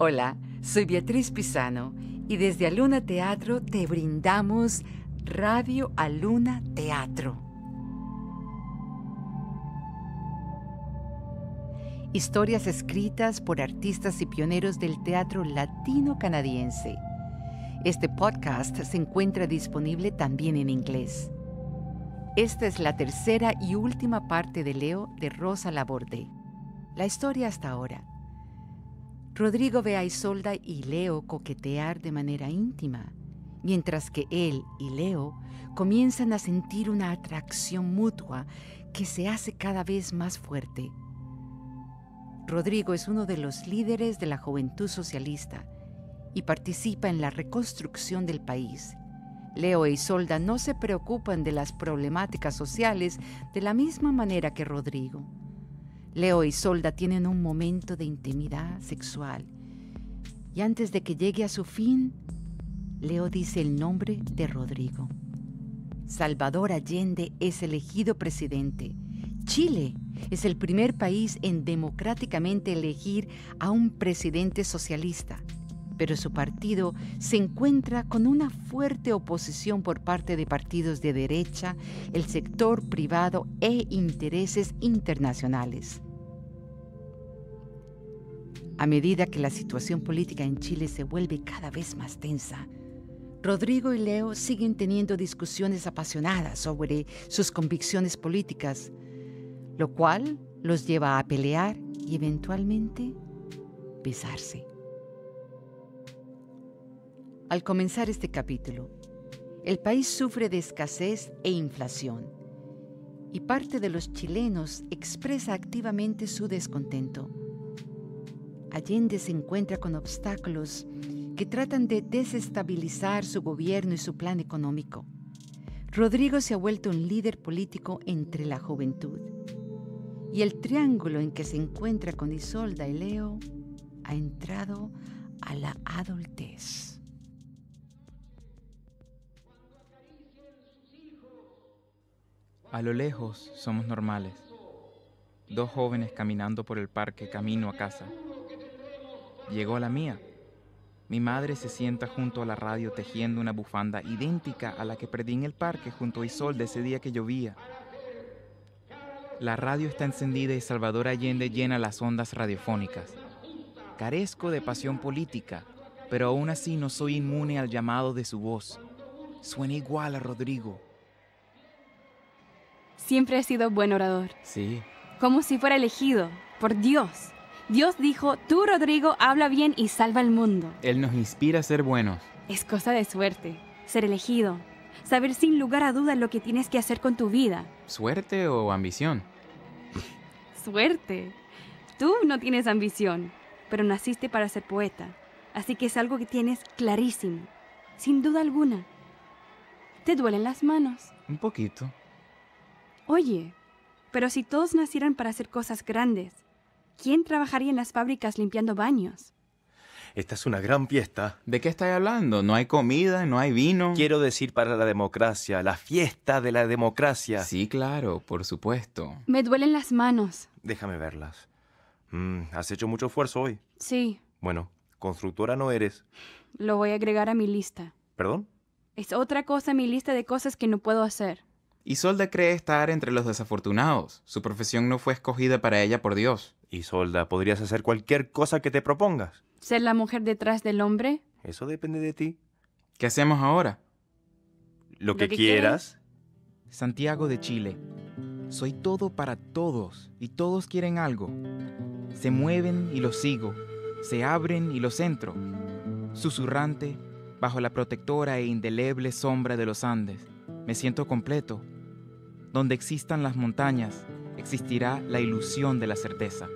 Hola, soy Beatriz Pisano y desde Aluna Teatro te brindamos Radio Aluna Teatro. Historias escritas por artistas y pioneros del teatro latino-canadiense. Este podcast se encuentra disponible también en inglés. Esta es la tercera y última parte de Leo de Rosa Laborde. La historia hasta ahora Rodrigo ve a Isolda y Leo coquetear de manera íntima, mientras que él y Leo comienzan a sentir una atracción mutua que se hace cada vez más fuerte. Rodrigo es uno de los líderes de la juventud socialista y participa en la reconstrucción del país. Leo e Isolda no se preocupan de las problemáticas sociales de la misma manera que Rodrigo. Leo y Solda tienen un momento de intimidad sexual. Y antes de que llegue a su fin, Leo dice el nombre de Rodrigo. Salvador Allende es elegido presidente. Chile es el primer país en democráticamente elegir a un presidente socialista, pero su partido se encuentra con una fuerte oposición por parte de partidos de derecha, el sector privado e intereses internacionales. A medida que la situación política en Chile se vuelve cada vez más tensa, Rodrigo y Leo siguen teniendo discusiones apasionadas sobre sus convicciones políticas, lo cual los lleva a pelear y eventualmente besarse. Al comenzar este capítulo, el país sufre de escasez e inflación y parte de los chilenos expresa activamente su descontento. Allende se encuentra con obstáculos que tratan de desestabilizar su gobierno y su plan económico. Rodrigo se ha vuelto un líder político entre la juventud. Y el triángulo en que se encuentra con Isolda y Leo ha entrado a la adultez. A lo lejos somos normales. Dos jóvenes caminando por el parque camino a casa. Llegó la mía. Mi madre se sienta junto a la radio tejiendo una bufanda idéntica a la que perdí en el parque junto a de ese día que llovía. La radio está encendida y Salvador Allende llena las ondas radiofónicas. Carezco de pasión política, pero aún así no soy inmune al llamado de su voz. Suena igual a Rodrigo. Siempre he sido buen orador. Sí. Como si fuera elegido, por Dios. Dios dijo, tú Rodrigo, habla bien y salva al mundo. Él nos inspira a ser buenos. Es cosa de suerte, ser elegido, saber sin lugar a dudas lo que tienes que hacer con tu vida. ¿Suerte o ambición? suerte. Tú no tienes ambición, pero naciste para ser poeta, así que es algo que tienes clarísimo, sin duda alguna. ¿Te duelen las manos? Un poquito. Oye, pero si todos nacieran para hacer cosas grandes, ¿quién trabajaría en las fábricas limpiando baños? Esta es una gran fiesta. ¿De qué estáis hablando? No hay comida, no hay vino. Quiero decir para la democracia, la fiesta de la democracia. Sí, claro, por supuesto. Me duelen las manos. Déjame verlas. Mm, has hecho mucho esfuerzo hoy. Sí. Bueno, constructora no eres. Lo voy a agregar a mi lista. ¿Perdón? Es otra cosa mi lista de cosas que no puedo hacer. Isolda cree estar entre los desafortunados. Su profesión no fue escogida para ella por Dios. Isolda, podrías hacer cualquier cosa que te propongas. ¿Ser la mujer detrás del hombre? Eso depende de ti. ¿Qué hacemos ahora? Lo, que, quieras. Santiago de Chile. Soy todo para todos y todos quieren algo. Se mueven y los sigo. Se abren y los entro. Susurrante, bajo la protectora e indeleble sombra de los Andes, me siento completo donde existan las montañas, existirá la ilusión de la certeza.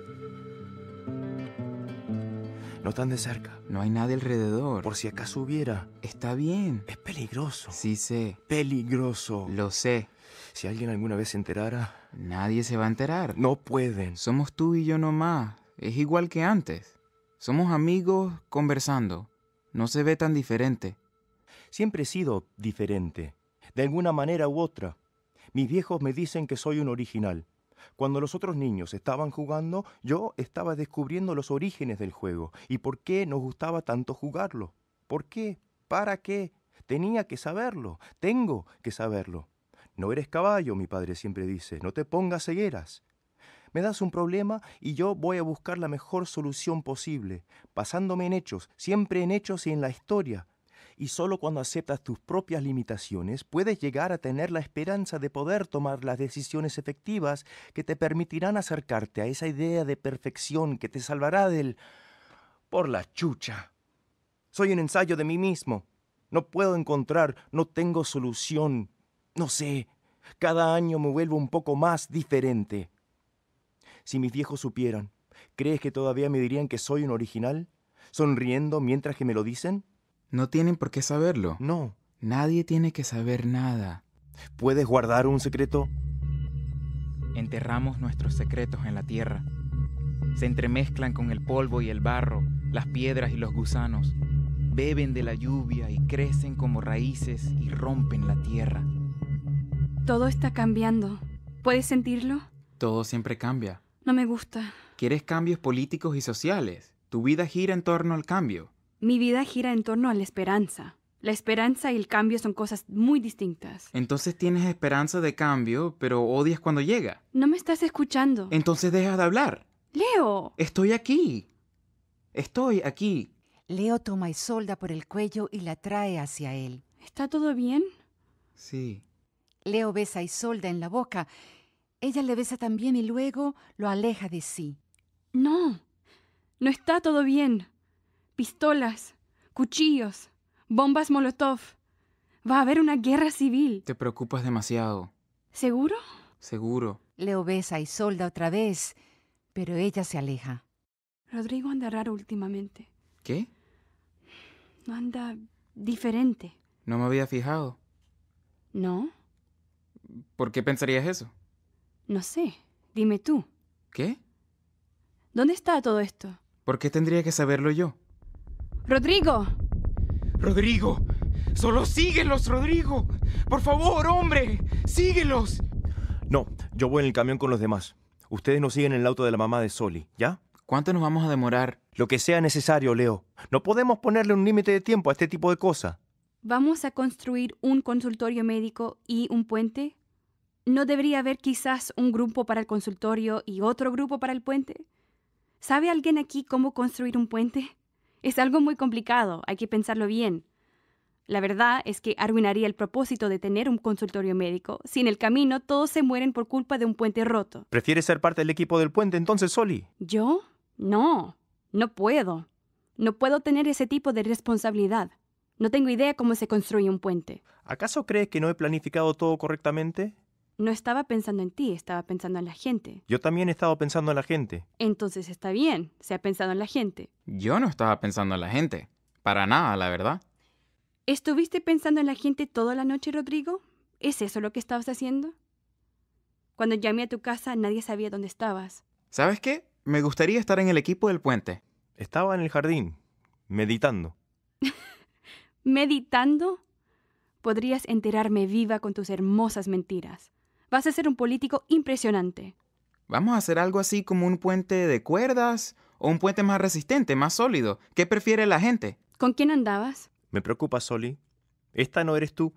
No tan de cerca. No hay nadie alrededor. Por si acaso hubiera. Está bien. Es peligroso. Sí sé. Peligroso. Lo sé. Si alguien alguna vez se enterara... Nadie se va a enterar. No pueden. Somos tú y yo nomás. Es igual que antes. Somos amigos conversando. No se ve tan diferente. Siempre he sido diferente. De alguna manera u otra. Mis viejos me dicen que soy un original. Cuando los otros niños estaban jugando, yo estaba descubriendo los orígenes del juego y por qué nos gustaba tanto jugarlo. ¿Por qué? ¿Para qué? Tenía que saberlo, tengo que saberlo. No eres caballo, mi padre siempre dice, no te pongas cegueras. Me das un problema y yo voy a buscar la mejor solución posible, basándome en hechos, siempre en hechos y en la historia, y solo cuando aceptas tus propias limitaciones puedes llegar a tener la esperanza de poder tomar las decisiones efectivas que te permitirán acercarte a esa idea de perfección que te salvará del... por la chucha. Soy un ensayo de mí mismo. No puedo encontrar, no tengo solución. No sé. Cada año me vuelvo un poco más diferente. Si mis viejos supieran, ¿crees que todavía me dirían que soy un original? ¿Sonriendo mientras que me lo dicen? No tienen por qué saberlo. No. Nadie tiene que saber nada. ¿Puedes guardar un secreto? Enterramos nuestros secretos en la tierra. Se entremezclan con el polvo y el barro, las piedras y los gusanos. Beben de la lluvia y crecen como raíces y rompen la tierra. Todo está cambiando. ¿Puedes sentirlo? Todo siempre cambia. No me gusta. Quieres cambios políticos y sociales. Tu vida gira en torno al cambio. Mi vida gira en torno a la esperanza. La esperanza y el cambio son cosas muy distintas. Entonces tienes esperanza de cambio, pero odias cuando llega. No me estás escuchando. Entonces dejas de hablar. Leo. Estoy aquí. Estoy aquí. Leo toma a Isolda por el cuello y la trae hacia él. ¿Está todo bien? Sí. Leo besa a Isolda en la boca. Ella le besa también y luego lo aleja de sí. No. No está todo bien pistolas, cuchillos, bombas Molotov. Va a haber una guerra civil. Te preocupas demasiado. ¿Seguro? Seguro. Leo besa y solda otra vez, pero ella se aleja. Rodrigo anda raro últimamente. ¿Qué? No anda diferente. No me había fijado. ¿No? ¿Por qué pensarías eso? No sé. Dime tú. ¿Qué? ¿Dónde está todo esto? ¿Por qué tendría que saberlo yo? Rodrigo. Rodrigo. Solo síguelos, Rodrigo. Por favor, hombre. Síguelos. No, yo voy en el camión con los demás. Ustedes nos siguen en el auto de la mamá de Soli, ¿ya? ¿Cuánto nos vamos a demorar? Lo que sea necesario, Leo. No podemos ponerle un límite de tiempo a este tipo de cosas. ¿Vamos a construir un consultorio médico y un puente? ¿No debería haber quizás un grupo para el consultorio y otro grupo para el puente? ¿Sabe alguien aquí cómo construir un puente? Es algo muy complicado, hay que pensarlo bien. La verdad es que arruinaría el propósito de tener un consultorio médico si en el camino todos se mueren por culpa de un puente roto. ¿Prefieres ser parte del equipo del puente entonces, Soli? ¿Yo? No, no puedo. No puedo tener ese tipo de responsabilidad. No tengo idea cómo se construye un puente. ¿Acaso crees que no he planificado todo correctamente? no estaba pensando en ti, estaba pensando en la gente. Yo también estaba pensando en la gente. Entonces está bien, se ha pensado en la gente. Yo no estaba pensando en la gente. Para nada, la verdad. ¿Estuviste pensando en la gente toda la noche, Rodrigo? ¿Es eso lo que estabas haciendo? Cuando llamé a tu casa nadie sabía dónde estabas. ¿Sabes qué? Me gustaría estar en el equipo del puente. Estaba en el jardín, meditando. ¿Meditando? Podrías enterarme viva con tus hermosas mentiras vas a ser un político impresionante. Vamos a hacer algo así como un puente de cuerdas o un puente más resistente, más sólido. ¿Qué prefiere la gente? ¿Con quién andabas? Me preocupa, Soli. Esta no eres tú.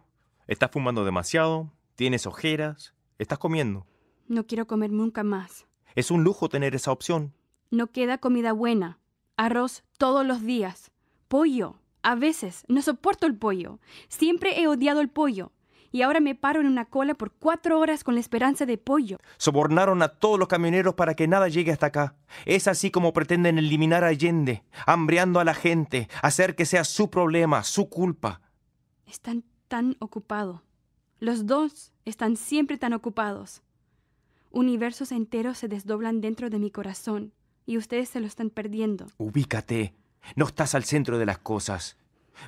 Estás fumando demasiado, tienes ojeras, estás comiendo. No quiero comer nunca más. Es un lujo tener esa opción. No queda comida buena. Arroz todos los días. Pollo. A veces. No soporto el pollo. Siempre he odiado el pollo y ahora me paro en una cola por cuatro horas con la esperanza de pollo. Sobornaron a todos los camioneros para que nada llegue hasta acá. Es así como pretenden eliminar a Allende, hambreando a la gente, hacer que sea su problema, su culpa. Están tan ocupados. Los dos están siempre tan ocupados. Universos enteros se desdoblan dentro de mi corazón y ustedes se lo están perdiendo. Ubícate. No estás al centro de las cosas.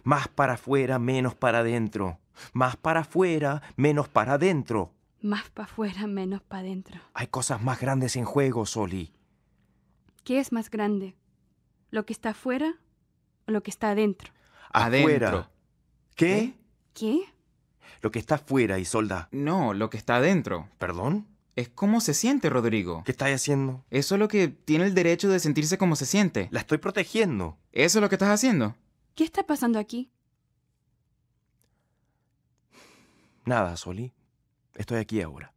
Más para afuera, menos para adentro. Más para afuera, menos para adentro. Más para afuera, menos para adentro. Hay cosas más grandes en juego, Soli. ¿Qué es más grande? ¿Lo que está afuera o lo que está adentro? Adentro. ¿Qué? ¿Eh? ¿Qué? Lo que está afuera, Isolda. No, lo que está adentro. ¿Perdón? Es cómo se siente, Rodrigo. ¿Qué estás haciendo? Eso es lo que tiene el derecho de sentirse como se siente. La estoy protegiendo. ¿Eso es lo que estás haciendo? ¿Qué está pasando aquí? Nada, Soli. Estoy aquí ahora.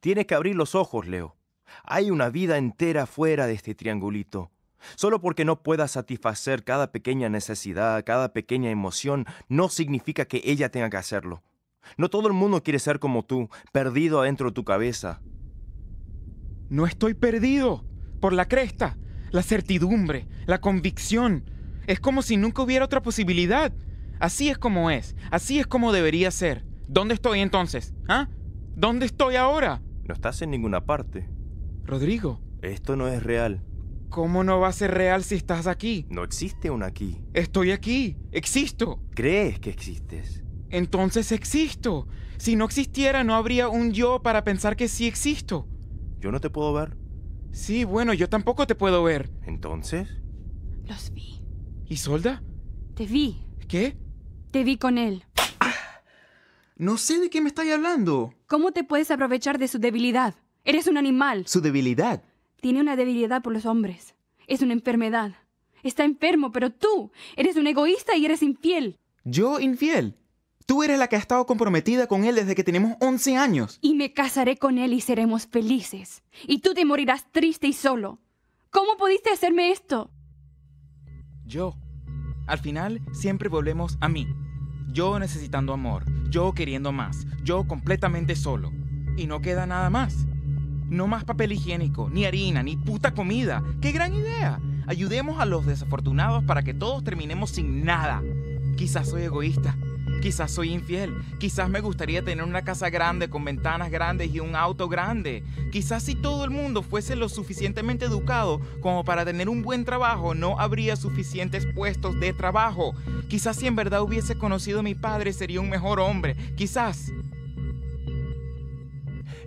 Tienes que abrir los ojos, Leo. Hay una vida entera fuera de este triangulito. Solo porque no puedas satisfacer cada pequeña necesidad, cada pequeña emoción, no significa que ella tenga que hacerlo. No todo el mundo quiere ser como tú, perdido adentro de tu cabeza. No estoy perdido. Por la cresta, la certidumbre, la convicción, es como si nunca hubiera otra posibilidad. Así es como es. Así es como debería ser. ¿Dónde estoy entonces? ¿Ah? ¿Dónde estoy ahora? No estás en ninguna parte. Rodrigo. Esto no es real. ¿Cómo no va a ser real si estás aquí? No existe un aquí. Estoy aquí. Existo. ¿Crees que existes? Entonces existo. Si no existiera, no habría un yo para pensar que sí existo. Yo no te puedo ver. Sí, bueno, yo tampoco te puedo ver. Entonces... Los vi. ¿Y solda, Te vi. ¿Qué? Te vi con él. Ah, no sé de qué me estáis hablando. ¿Cómo te puedes aprovechar de su debilidad? Eres un animal. ¿Su debilidad? Tiene una debilidad por los hombres. Es una enfermedad. Está enfermo, pero tú eres un egoísta y eres infiel. ¿Yo infiel? Tú eres la que ha estado comprometida con él desde que tenemos 11 años. Y me casaré con él y seremos felices. Y tú te morirás triste y solo. ¿Cómo pudiste hacerme esto? yo. Al final, siempre volvemos a mí. Yo necesitando amor, yo queriendo más, yo completamente solo. Y no queda nada más. No más papel higiénico, ni harina, ni puta comida. ¡Qué gran idea! Ayudemos a los desafortunados para que todos terminemos sin nada. Quizás soy egoísta, Quizás soy infiel, quizás me gustaría tener una casa grande con ventanas grandes y un auto grande. Quizás si todo el mundo fuese lo suficientemente educado como para tener un buen trabajo, no habría suficientes puestos de trabajo. Quizás si en verdad hubiese conocido a mi padre sería un mejor hombre. Quizás...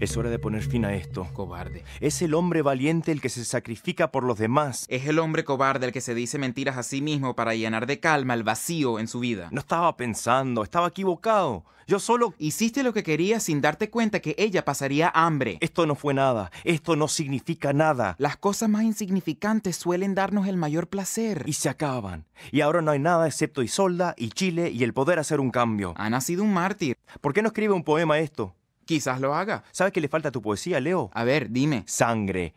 Es hora de poner fin a esto. Cobarde. Es el hombre valiente el que se sacrifica por los demás. Es el hombre cobarde el que se dice mentiras a sí mismo para llenar de calma el vacío en su vida. No estaba pensando, estaba equivocado. Yo solo... Hiciste lo que quería sin darte cuenta que ella pasaría hambre. Esto no fue nada. Esto no significa nada. Las cosas más insignificantes suelen darnos el mayor placer. Y se acaban. Y ahora no hay nada excepto Isolda y Chile y el poder hacer un cambio. Ha nacido un mártir. ¿Por qué no escribe un poema esto? Quizás lo haga. ¿Sabes qué le falta a tu poesía, Leo? A ver, dime. Sangre.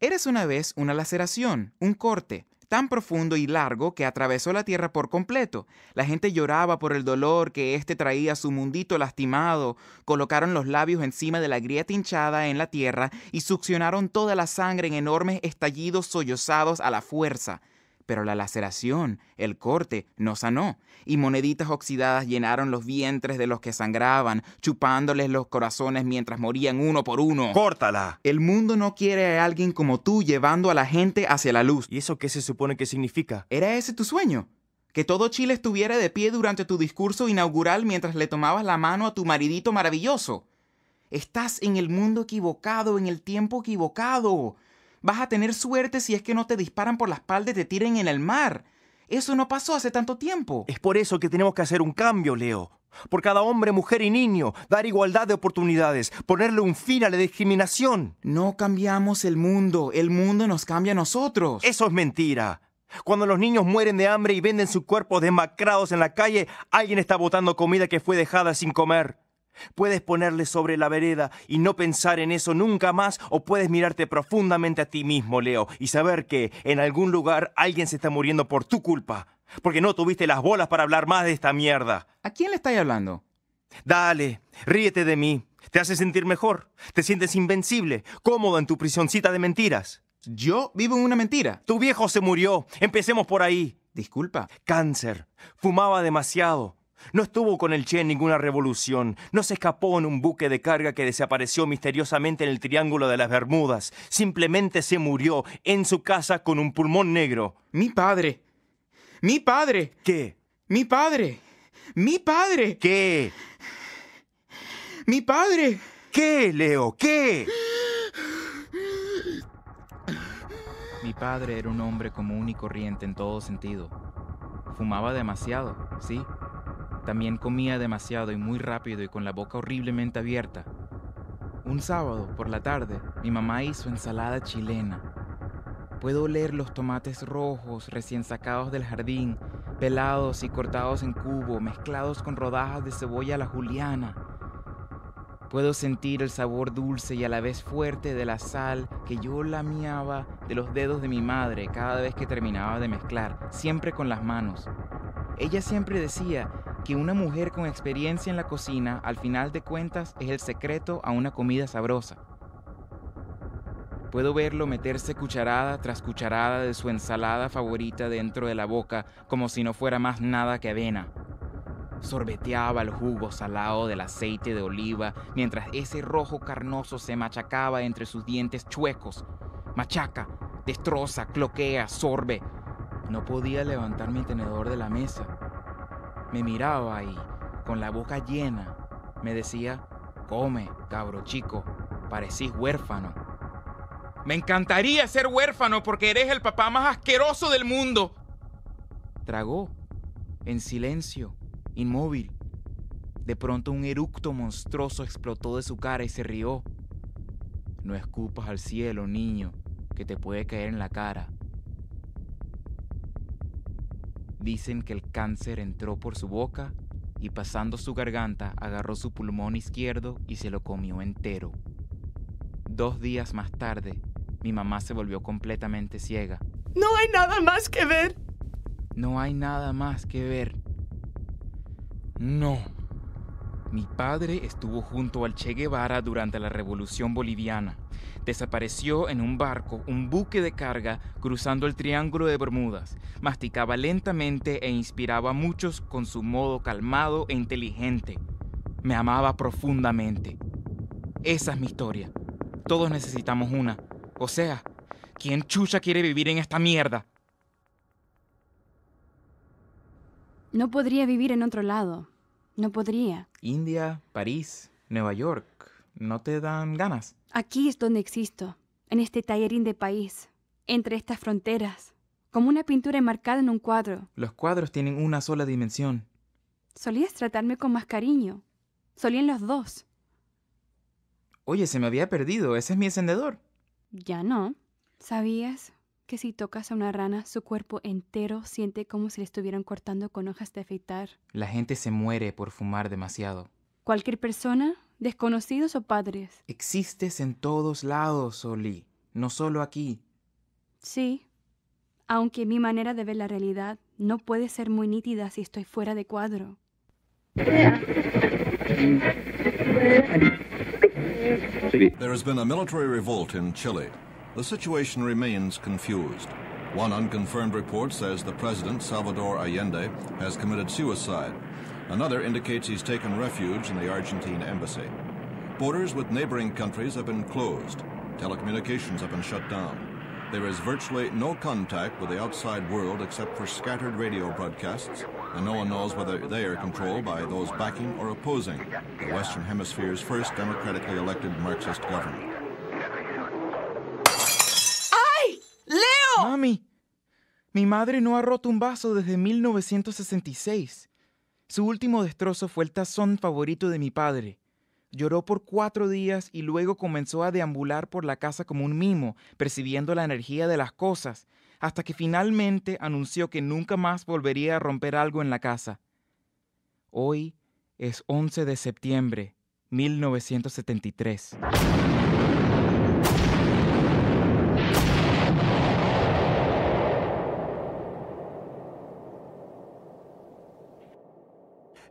Eres una vez una laceración, un corte, tan profundo y largo que atravesó la tierra por completo. La gente lloraba por el dolor que éste traía a su mundito lastimado, colocaron los labios encima de la grieta hinchada en la tierra y succionaron toda la sangre en enormes estallidos sollozados a la fuerza pero la laceración, el corte, no sanó, y moneditas oxidadas llenaron los vientres de los que sangraban, chupándoles los corazones mientras morían uno por uno. ¡Córtala! El mundo no quiere a alguien como tú llevando a la gente hacia la luz. ¿Y eso qué se supone que significa? ¿Era ese tu sueño? Que todo Chile estuviera de pie durante tu discurso inaugural mientras le tomabas la mano a tu maridito maravilloso. Estás en el mundo equivocado, en el tiempo equivocado. Vas a tener suerte si es que no te disparan por la espalda y te tiren en el mar. Eso no pasó hace tanto tiempo. Es por eso que tenemos que hacer un cambio, Leo. Por cada hombre, mujer y niño, dar igualdad de oportunidades, ponerle un fin a la discriminación. No cambiamos el mundo, el mundo nos cambia a nosotros. Eso es mentira. Cuando los niños mueren de hambre y venden sus cuerpos desmacrados en la calle, alguien está botando comida que fue dejada sin comer. Puedes ponerle sobre la vereda y no pensar en eso nunca más o puedes mirarte profundamente a ti mismo, Leo, y saber que en algún lugar alguien se está muriendo por tu culpa, porque no tuviste las bolas para hablar más de esta mierda. ¿A quién le estás hablando? Dale, ríete de mí. Te hace sentir mejor. Te sientes invencible, cómodo en tu prisioncita de mentiras. Yo vivo en una mentira. Tu viejo se murió. Empecemos por ahí. Disculpa. Cáncer. Fumaba demasiado. No estuvo con el Che en ninguna revolución. No se escapó en un buque de carga que desapareció misteriosamente en el Triángulo de las Bermudas. Simplemente se murió en su casa con un pulmón negro. Mi padre. Mi padre. ¿Qué? Mi padre. Mi padre. ¿Qué? Mi padre. ¿Qué, Leo? ¿Qué? Mi padre era un hombre común y corriente en todo sentido. Fumaba demasiado, sí, también comía demasiado y muy rápido y con la boca horriblemente abierta. Un sábado, por la tarde, mi mamá hizo ensalada chilena. Puedo oler los tomates rojos recién sacados del jardín, pelados y cortados en cubo, mezclados con rodajas de cebolla a la juliana. Puedo sentir el sabor dulce y a la vez fuerte de la sal que yo lamiaba de los dedos de mi madre cada vez que terminaba de mezclar, siempre con las manos. Ella siempre decía, que una mujer con experiencia en la cocina, al final de cuentas, es el secreto a una comida sabrosa. Puedo verlo meterse cucharada tras cucharada de su ensalada favorita dentro de la boca como si no fuera más nada que avena. Sorbeteaba el jugo salado del aceite de oliva mientras ese rojo carnoso se machacaba entre sus dientes chuecos. Machaca, destroza, cloquea, sorbe. No podía levantar mi tenedor de la mesa me miraba y, con la boca llena, me decía, come, cabro chico, parecís huérfano. Me encantaría ser huérfano porque eres el papá más asqueroso del mundo. Tragó, en silencio, inmóvil. De pronto un eructo monstruoso explotó de su cara y se rió. No escupas al cielo, niño, que te puede caer en la cara, Dicen que el cáncer entró por su boca y pasando su garganta agarró su pulmón izquierdo y se lo comió entero. Dos días más tarde, mi mamá se volvió completamente ciega. No hay nada más que ver. No hay nada más que ver. No, mi padre estuvo junto al Che Guevara durante la Revolución Boliviana. Desapareció en un barco, un buque de carga, cruzando el Triángulo de Bermudas. Masticaba lentamente e inspiraba a muchos con su modo calmado e inteligente. Me amaba profundamente. Esa es mi historia. Todos necesitamos una. O sea, ¿quién chucha quiere vivir en esta mierda? No podría vivir en otro lado. No podría. India, París, Nueva York. ¿No te dan ganas? Aquí es donde existo, en este tallerín de país, entre estas fronteras, como una pintura enmarcada en un cuadro. Los cuadros tienen una sola dimensión. Solías tratarme con más cariño. Solían los dos. Oye, se me había perdido. Ese es mi encendedor. Ya no. ¿Sabías? que si tocas a una rana, su cuerpo entero siente como si le estuvieran cortando con hojas de afeitar. La gente se muere por fumar demasiado. Cualquier persona, desconocidos o padres. Existes en todos lados, Oli, no solo aquí. Sí, aunque mi manera de ver la realidad no puede ser muy nítida si estoy fuera de cuadro. There has been a military revolt in Chile. The situation remains confused. One unconfirmed report says the president, Salvador Allende, has committed suicide. Another indicates he's taken refuge in the Argentine embassy. Borders with neighboring countries have been closed. Telecommunications have been shut down. There is virtually no contact with the outside world except for scattered radio broadcasts, and no one knows whether they are controlled by those backing or opposing the Western Hemisphere's first democratically elected Marxist government. Mami, mi madre no ha roto un vaso desde 1966. Su último destrozo fue el tazón favorito de mi padre. Lloró por cuatro días y luego comenzó a deambular por la casa como un mimo, percibiendo la energía de las cosas, hasta que finalmente anunció que nunca más volvería a romper algo en la casa. Hoy es 11 de septiembre, 1973.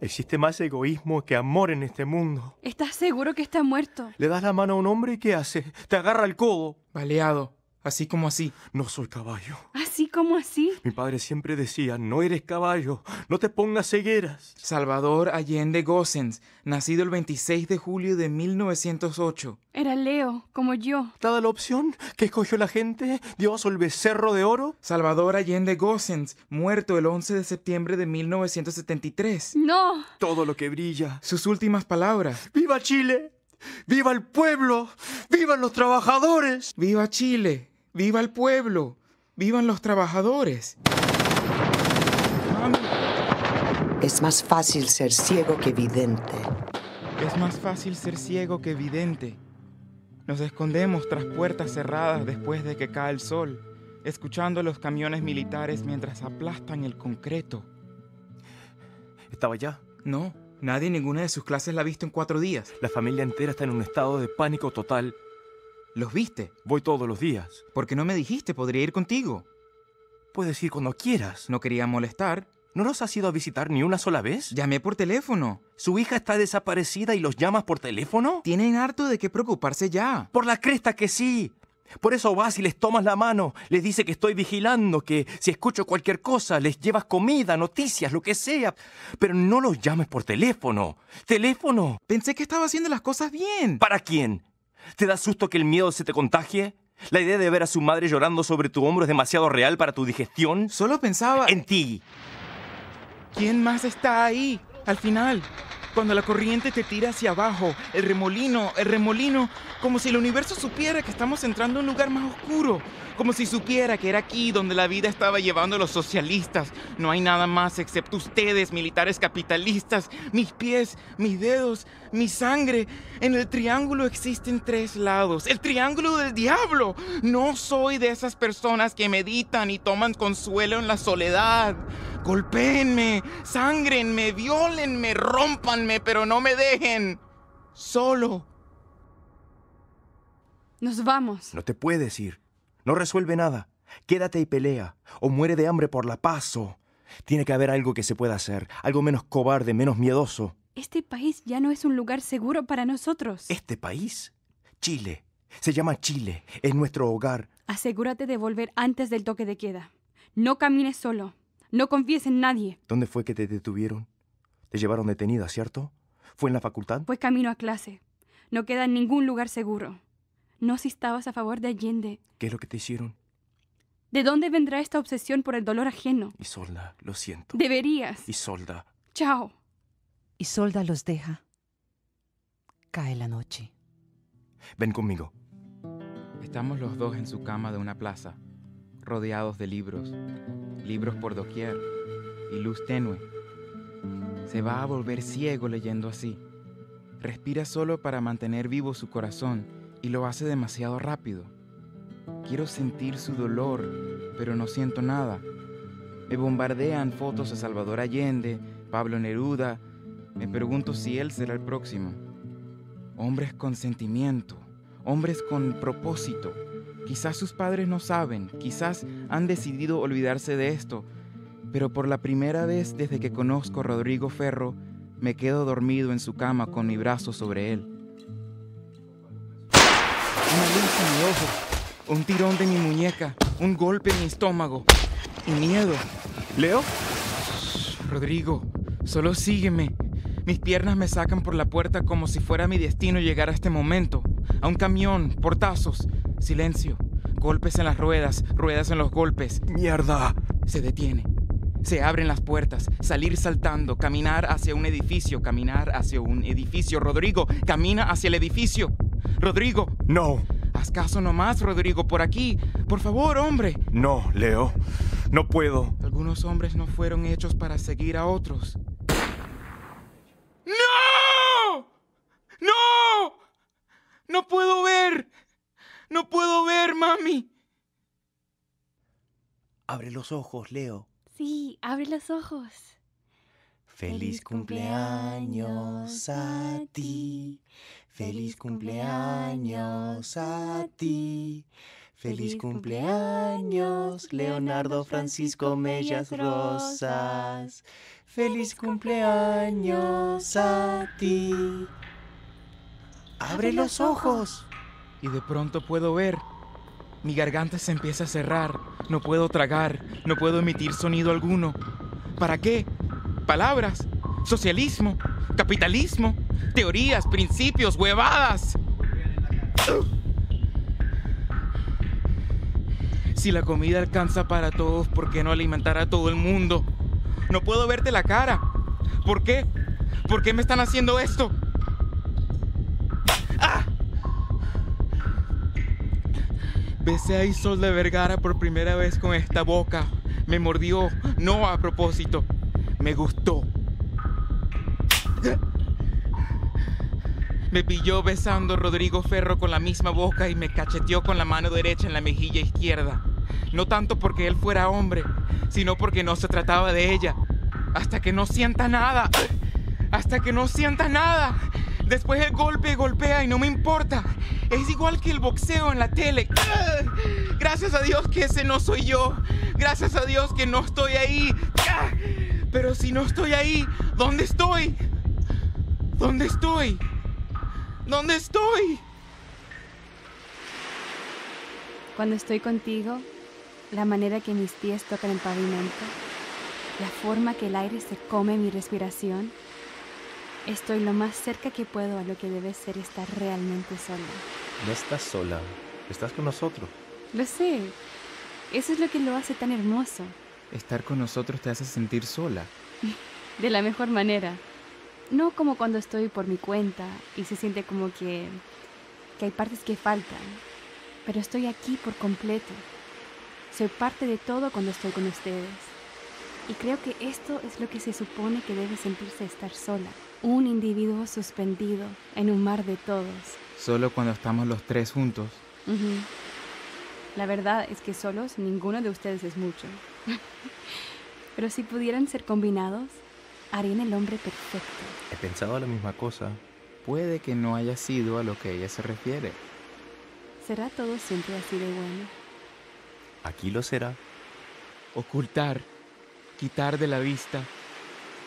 Existe más egoísmo que amor en este mundo. ¿Estás seguro que está muerto? Le das la mano a un hombre y ¿qué hace? Te agarra el codo. Baleado. Así como así. No soy caballo. Así como así. Mi padre siempre decía, no eres caballo, no te pongas cegueras. Salvador Allende Gossens, nacido el 26 de julio de 1908. Era Leo, como yo. Dada la opción que escogió la gente, Dios o el becerro de oro. Salvador Allende Gossens, muerto el 11 de septiembre de 1973. No. Todo lo que brilla. Sus últimas palabras. ¡Viva Chile! ¡Viva el pueblo! ¡Vivan los trabajadores! ¡Viva Chile! ¡Viva el pueblo! ¡Vivan los trabajadores! Es más fácil ser ciego que vidente. Es más fácil ser ciego que vidente. Nos escondemos tras puertas cerradas después de que cae el sol, escuchando los camiones militares mientras aplastan el concreto. ¿Estaba ya? No, nadie en ninguna de sus clases la ha visto en cuatro días. La familia entera está en un estado de pánico total ¿Los viste? Voy todos los días. ¿Por qué no me dijiste? Podría ir contigo. Puedes ir cuando quieras. No quería molestar. ¿No los has ido a visitar ni una sola vez? Llamé por teléfono. ¿Su hija está desaparecida y los llamas por teléfono? Tienen harto de qué preocuparse ya. Por la cresta que sí. Por eso vas y les tomas la mano, les dice que estoy vigilando, que si escucho cualquier cosa, les llevas comida, noticias, lo que sea. Pero no los llames por teléfono. ¡Teléfono! Pensé que estaba haciendo las cosas bien. ¿Para quién? ¿Te da susto que el miedo se te contagie? ¿La idea de ver a su madre llorando sobre tu hombro es demasiado real para tu digestión? Solo pensaba... En ti. ¿Quién más está ahí? Al final, cuando la corriente te tira hacia abajo, el remolino, el remolino, como si el universo supiera que estamos entrando en un lugar más oscuro, como si supiera que era aquí donde la vida estaba llevando a los socialistas. No hay nada más excepto ustedes, militares capitalistas, mis pies, mis dedos, mi sangre. En el triángulo existen tres lados, el triángulo del diablo. No soy de esas personas que meditan y toman consuelo en la soledad. Golpéenme, sangrenme, violen Rompanme, rompanme, pero no me dejen. Solo. Nos vamos. No te puedes ir. No resuelve nada. Quédate y pelea. O muere de hambre por la paz. Tiene que haber algo que se pueda hacer. Algo menos cobarde, menos miedoso. Este país ya no es un lugar seguro para nosotros. ¿Este país? Chile. Se llama Chile. Es nuestro hogar. Asegúrate de volver antes del toque de queda. No camines solo. No confíes en nadie. ¿Dónde fue que te detuvieron? Te llevaron detenida, ¿cierto? ¿Fue en la facultad? Fue camino a clase. No queda en ningún lugar seguro. No si estabas a favor de Allende. ¿Qué es lo que te hicieron? ¿De dónde vendrá esta obsesión por el dolor ajeno? Isolda, lo siento. Deberías. Isolda. Chao. Isolda los deja. Cae la noche. Ven conmigo. Estamos los dos en su cama de una plaza, rodeados de libros, libros por doquier y luz tenue se va a volver ciego leyendo así. Respira solo para mantener vivo su corazón y lo hace demasiado rápido. Quiero sentir su dolor, pero no siento nada. Me bombardean fotos de Salvador Allende, Pablo Neruda. Me pregunto si él será el próximo. Hombres con sentimiento, hombres con propósito. Quizás sus padres no saben, quizás han decidido olvidarse de esto, pero por la primera vez desde que conozco a Rodrigo Ferro, me quedo dormido en su cama con mi brazo sobre él. Una luz en mi ojo, un tirón de mi muñeca, un golpe en mi estómago y miedo. ¿Leo? Rodrigo, solo sígueme. Mis piernas me sacan por la puerta como si fuera mi destino llegar a este momento. A un camión, portazos, silencio, golpes en las ruedas, ruedas en los golpes. ¡Mierda! Se detiene. Se abren las puertas, salir saltando, caminar hacia un edificio, caminar hacia un edificio. Rodrigo, camina hacia el edificio. Rodrigo. No. Haz caso nomás, Rodrigo, por aquí. Por favor, hombre. No, Leo. No puedo. Algunos hombres no fueron hechos para seguir a otros. ¡No! ¡No! No puedo ver. No puedo ver, mami. Abre los ojos, Leo. Sí, abre los ojos. Feliz cumpleaños a ti. Feliz cumpleaños a ti. Feliz cumpleaños, Leonardo Francisco Mellas Rosas. Feliz cumpleaños a ti. Abre los ojos. Y de pronto puedo ver mi garganta se empieza a cerrar, no puedo tragar, no puedo emitir sonido alguno. ¿Para qué? Palabras, socialismo, capitalismo, teorías, principios, huevadas. Si la comida alcanza para todos, ¿por qué no alimentar a todo el mundo? No puedo verte la cara. ¿Por qué? ¿Por qué me están haciendo esto? Besé a Isol de Vergara por primera vez con esta boca. Me mordió, no a propósito. Me gustó. Me pilló besando a Rodrigo Ferro con la misma boca y me cacheteó con la mano derecha en la mejilla izquierda. No tanto porque él fuera hombre, sino porque no se trataba de ella. Hasta que no sienta nada. Hasta que no sienta nada. Después el golpe golpea y no me importa. Es igual que el boxeo en la tele. Gracias a Dios que ese no soy yo. Gracias a Dios que no estoy ahí. Pero si no estoy ahí, ¿dónde estoy? ¿Dónde estoy? ¿Dónde estoy? Cuando estoy contigo, la manera que mis pies tocan el pavimento, la forma que el aire se come mi respiración, Estoy lo más cerca que puedo a lo que debe ser estar realmente sola. No estás sola, estás con nosotros. Lo sé. Eso es lo que lo hace tan hermoso. Estar con nosotros te hace sentir sola. De la mejor manera. No como cuando estoy por mi cuenta y se siente como que, que hay partes que faltan. Pero estoy aquí por completo. Soy parte de todo cuando estoy con ustedes. Y creo que esto es lo que se supone que debe sentirse estar sola un individuo suspendido en un mar de todos. Solo cuando estamos los tres juntos. La verdad es que solos ninguno de ustedes es mucho. Pero si pudieran ser combinados, harían el hombre perfecto. He pensado la misma cosa. Puede que no haya sido a lo que ella se refiere. ¿Será todo siempre así de bueno? Aquí lo será. Ocultar, quitar de la vista,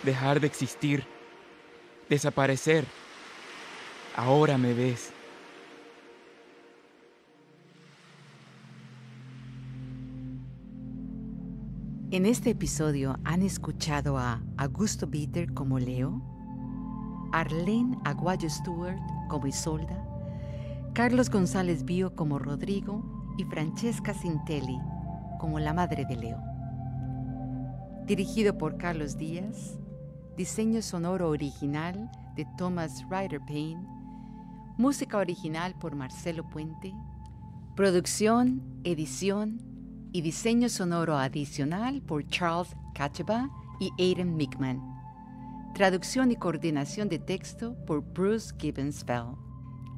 dejar de existir desaparecer. Ahora me ves. En este episodio han escuchado a Augusto Bitter como Leo, Arlene Aguayo Stewart como Isolda, Carlos González Bio como Rodrigo y Francesca Sintelli como la madre de Leo. Dirigido por Carlos Díaz, diseño sonoro original de Thomas Ryder Payne, música original por Marcelo Puente, producción, edición y diseño sonoro adicional por Charles Kachaba y Aiden Mickman, traducción y coordinación de texto por Bruce Gibbons Bell,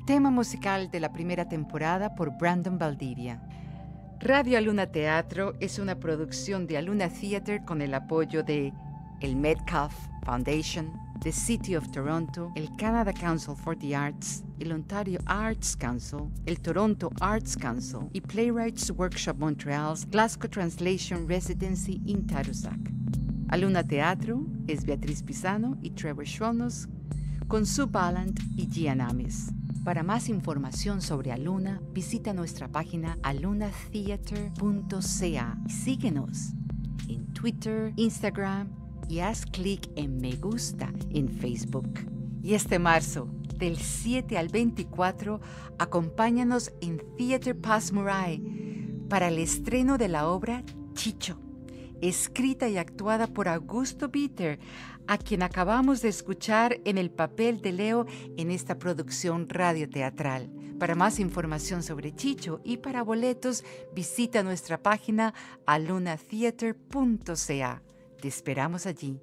tema musical de la primera temporada por Brandon Valdivia. Radio Aluna Teatro es una producción de Aluna Theater con el apoyo de el Metcalf Foundation, the City of Toronto, el Canada Council for the Arts, el Ontario Arts Council, el Toronto Arts Council y Playwrights Workshop Montreal's Glasgow Translation Residency in Tadoussac. Aluna Teatro es Beatriz Pisano y Trevor Shonos con Sue Ballant y Gian Amis. Para más información sobre Aluna, visita nuestra página alunatheater.ca y síguenos en Twitter, Instagram, y haz clic en me gusta en Facebook. Y este marzo, del 7 al 24, acompáñanos en Theater Pass Murai para el estreno de la obra Chicho, escrita y actuada por Augusto Bitter, a quien acabamos de escuchar en el papel de Leo en esta producción radioteatral. Para más información sobre Chicho y para boletos, visita nuestra página alunatheater.ca. Te esperamos allí.